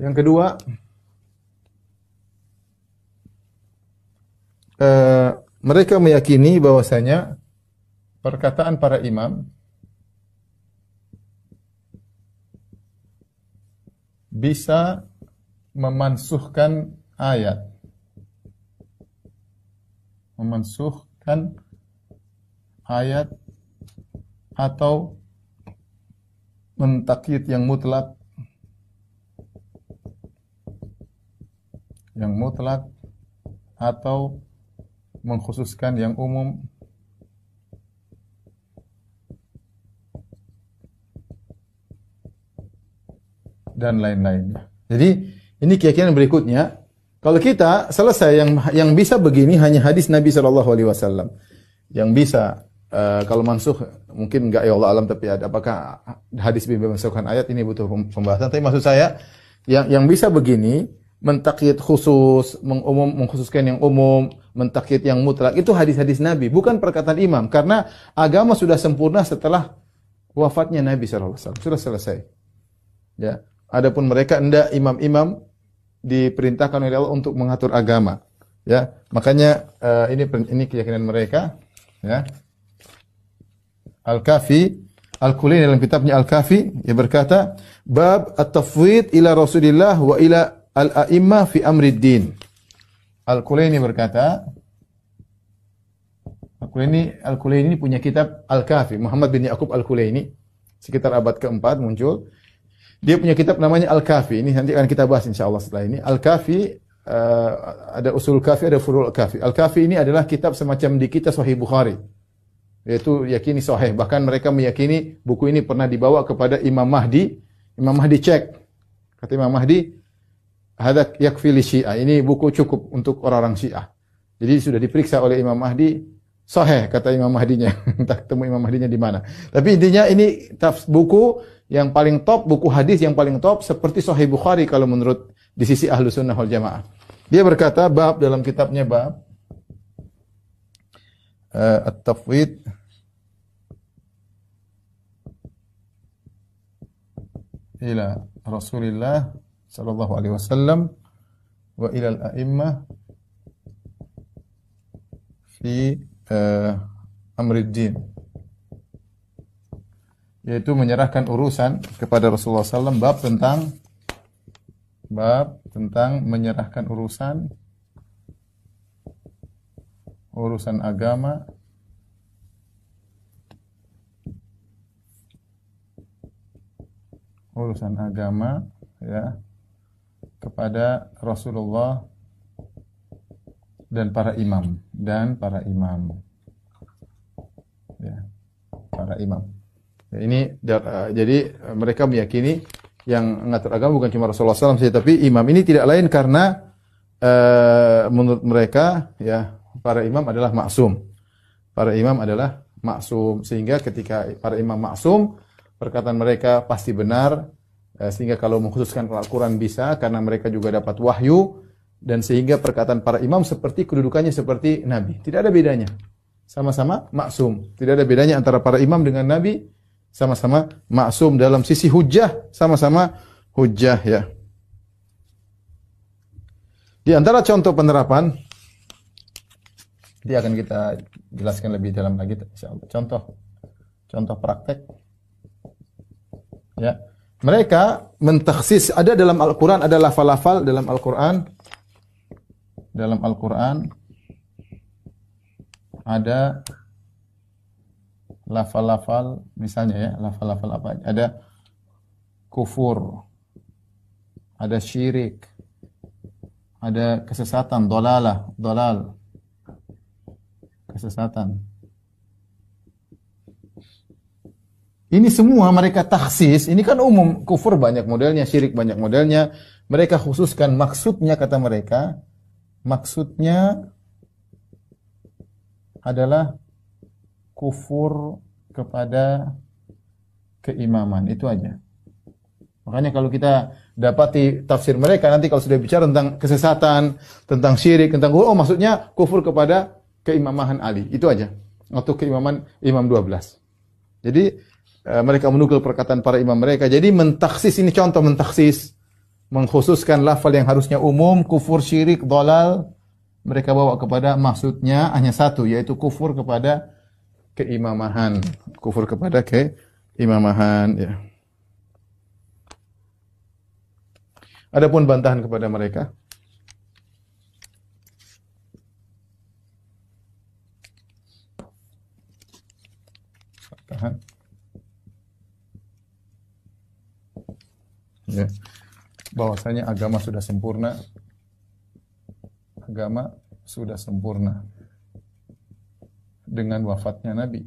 Yang kedua uh, mereka meyakini bahwasanya perkataan para imam bisa memansuhkan ayat. Memansuhkan ayat atau mentakit yang mutlak yang mutlak atau mengkhususkan yang umum dan lain lain Jadi ini keyakinan berikutnya. Kalau kita selesai yang yang bisa begini hanya hadis Nabi Shallallahu Alaihi Wasallam yang bisa uh, kalau masuk mungkin enggak ya Allah alam tapi ada apakah hadis bisa masukkan ayat ini butuh pembahasan. Tapi maksud saya yang yang bisa begini mentakit khusus, mengumum, mengkhususkan yang umum, mentakit yang mutlak. Itu hadis-hadis Nabi, bukan perkataan imam. Karena agama sudah sempurna setelah wafatnya Nabi SAW. Sudah selesai. Ya. Adapun mereka enggak imam-imam diperintahkan oleh Allah untuk mengatur agama. Ya, makanya uh, ini ini keyakinan mereka. Ya. Al-Kafi al kulain dalam kitabnya Al-Kafi ia berkata, "Bab at-tafwid ila Rasulillah wa ila Al-A'immah fi Amriddin. Al-Kulaini berkata, Al-Kulaini al ini punya kitab Al-Kafi, Muhammad bin Yaqub Al-Kulaini sekitar abad keempat muncul. Dia punya kitab namanya Al-Kafi. Ini nanti akan kita bahas insya Allah setelah ini. Al-Kafi uh, eh, ada usul kafi, ada furul kafi. Al-Kafi ini adalah kitab semacam di kita Sahih Bukhari. Yaitu yakini sahih. Bahkan mereka meyakini buku ini pernah dibawa kepada Imam Mahdi. Imam Mahdi cek. Kata Imam Mahdi, hadak yakfili syiah. Ini buku cukup untuk orang-orang syiah. Jadi sudah diperiksa oleh Imam Mahdi, sahih kata Imam Mahdinya. Entah ketemu Imam Mahdinya di mana. Tapi intinya ini buku yang paling top, buku hadis yang paling top seperti Sahih Bukhari kalau menurut di sisi Ahlu Sunnah wal Jamaah. Dia berkata bab dalam kitabnya bab uh, At-Tafwid ila Rasulillah sallallahu alaihi wasallam wa al a'immah fi uh, amriddin yaitu menyerahkan urusan kepada Rasulullah Sallam bab tentang bab tentang menyerahkan urusan urusan agama urusan agama ya kepada Rasulullah dan para imam dan para imam ya para imam ya, ini uh, jadi eh, mereka meyakini yang mengatur agama bukan cuma Rasulullah SAW saja tapi imam ini tidak lain karena uh, menurut mereka ya para imam adalah maksum para imam adalah maksum sehingga ketika para imam maksum perkataan mereka pasti benar Eh, sehingga kalau mengkhususkan Al-Quran bisa karena mereka juga dapat wahyu dan sehingga perkataan para imam seperti kedudukannya seperti nabi tidak ada bedanya sama-sama maksum tidak ada bedanya antara para imam dengan nabi sama-sama maksum dalam sisi hujah sama-sama hujah ya di antara contoh penerapan nanti akan kita jelaskan lebih dalam lagi contoh contoh praktek ya mereka mentaksis ada dalam Al-Qur'an ada lafal-lafal dalam Al-Qur'an dalam Al-Qur'an ada lafal-lafal misalnya ya, lafal-lafal apa? Ada kufur, ada syirik, ada kesesatan, dolalah, dolal, kesesatan. Ini semua mereka taksis, ini kan umum kufur banyak modelnya, syirik banyak modelnya. Mereka khususkan maksudnya kata mereka, maksudnya adalah kufur kepada keimaman itu aja. Makanya kalau kita dapati tafsir mereka nanti kalau sudah bicara tentang kesesatan, tentang syirik, tentang oh maksudnya kufur kepada keimaman Ali. Itu aja. Atau keimaman Imam 12. Jadi Eh, mereka menukil perkataan para imam mereka. Jadi mentaksis ini contoh mentaksis mengkhususkan lafal yang harusnya umum kufur syirik dolal mereka bawa kepada maksudnya hanya satu yaitu kufur kepada keimamahan kufur kepada keimamahan ya Adapun bantahan kepada mereka bantahan ya. Bahwasanya agama sudah sempurna. Agama sudah sempurna dengan wafatnya Nabi.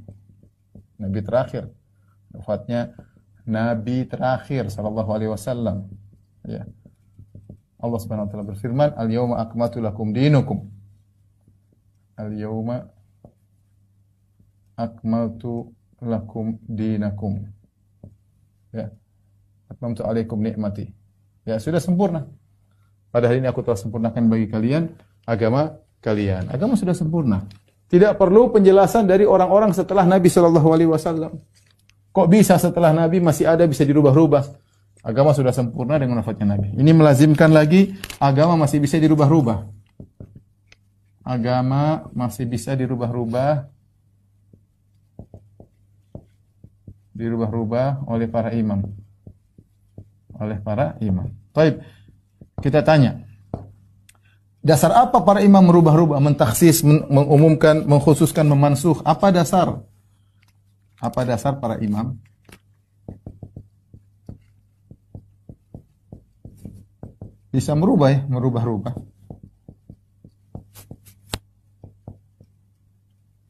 Nabi terakhir. Wafatnya Nabi terakhir sallallahu alaihi wasallam. Ya. Allah Subhanahu wa taala berfirman, "Al yauma akmaltu lakum dinukum." Al yauma akmaltu lakum dinakum. Ya atmamtu alaikum ni'mati. Ya, sudah sempurna. Pada hari ini aku telah sempurnakan bagi kalian agama kalian. Agama sudah sempurna. Tidak perlu penjelasan dari orang-orang setelah Nabi sallallahu alaihi wasallam. Kok bisa setelah Nabi masih ada bisa dirubah-rubah? Agama sudah sempurna dengan wafatnya Nabi. Ini melazimkan lagi agama masih bisa dirubah-rubah. Agama masih bisa dirubah-rubah. Dirubah-rubah oleh para imam oleh para imam. Baik, kita tanya. Dasar apa para imam merubah-rubah, mentaksis, mengumumkan, mengkhususkan, memansuh? Apa dasar? Apa dasar para imam? Bisa merubah ya, merubah-rubah.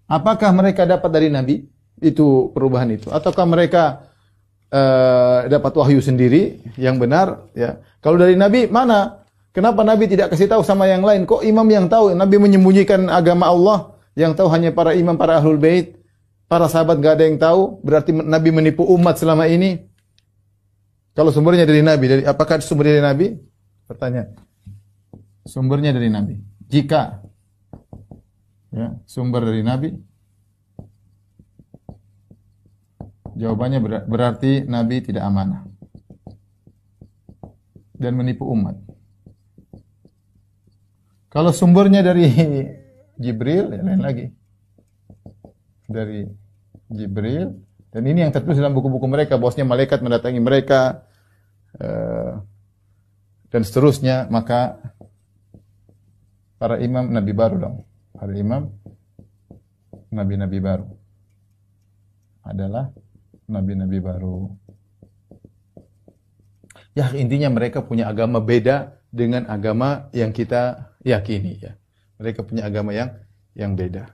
Apakah mereka dapat dari Nabi itu perubahan itu ataukah mereka uh, dapat wahyu sendiri yang benar ya. Kalau dari Nabi mana? Kenapa Nabi tidak kasih tahu sama yang lain? Kok imam yang tahu? Nabi menyembunyikan agama Allah yang tahu hanya para imam, para ahlul bait. Para sahabat gak ada yang tahu, berarti Nabi menipu umat selama ini. Kalau sumbernya dari Nabi, dari apakah sumber dari Nabi? Pertanyaan. Sumbernya dari Nabi. Jika ya, sumber dari Nabi, Jawabannya berarti Nabi tidak amanah dan menipu umat. Kalau sumbernya dari Jibril, ya lain lagi. Dari Jibril, dan ini yang tertulis dalam buku-buku mereka, bosnya malaikat mendatangi mereka, eh, dan seterusnya, maka para imam Nabi baru dong. Para imam Nabi-Nabi baru adalah nabi-nabi baru. Ya intinya mereka punya agama beda dengan agama yang kita yakini ya. Mereka punya agama yang yang beda.